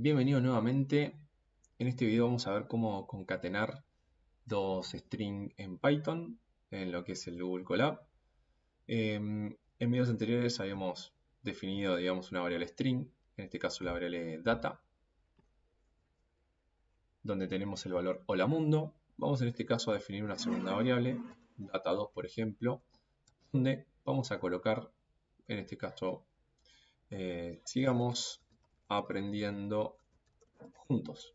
Bienvenidos nuevamente. En este video vamos a ver cómo concatenar dos strings en Python, en lo que es el Google Colab. Em, en videos anteriores habíamos definido, digamos, una variable string, en este caso la variable data, donde tenemos el valor hola mundo. Vamos en este caso a definir una segunda variable, data2 por ejemplo, donde vamos a colocar, en este caso, eh, sigamos aprendiendo juntos.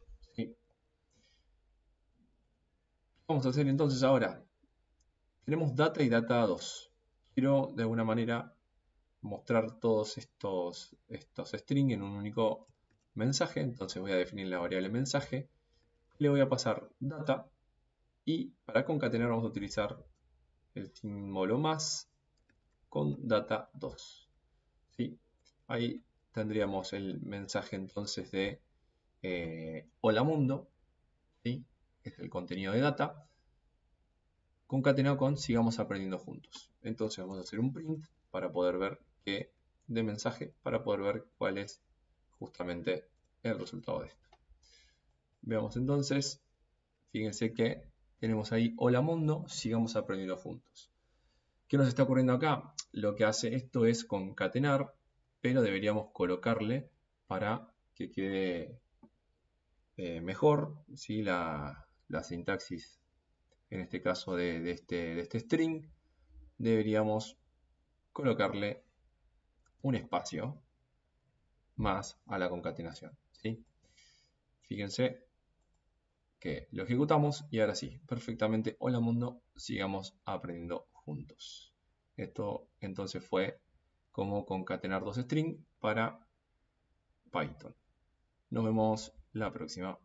Vamos a hacer entonces ahora. Tenemos data y data 2. Quiero de alguna manera mostrar todos estos, estos strings en un único mensaje. Entonces voy a definir la variable mensaje. Le voy a pasar data. Y para concatenar vamos a utilizar el símbolo más con data 2. ¿Sí? Ahí tendríamos el mensaje entonces de eh, hola mundo, ¿sí? es el contenido de data, concatenado con sigamos aprendiendo juntos. Entonces vamos a hacer un print para poder ver que, de mensaje, para poder ver cuál es justamente el resultado de esto. Veamos entonces, fíjense que tenemos ahí hola mundo, sigamos aprendiendo juntos. ¿Qué nos está ocurriendo acá? Lo que hace esto es concatenar pero deberíamos colocarle para que quede eh, mejor la, sintaxis, en este caso de, este, este string, deberíamos colocarle un espacio más a la concatenación. Fíjense que lo ejecutamos y ahora sí, perfectamente, hola mundo, sigamos aprendiendo juntos. Esto entonces fue como concatenar dos strings para Python. Nos vemos la próxima.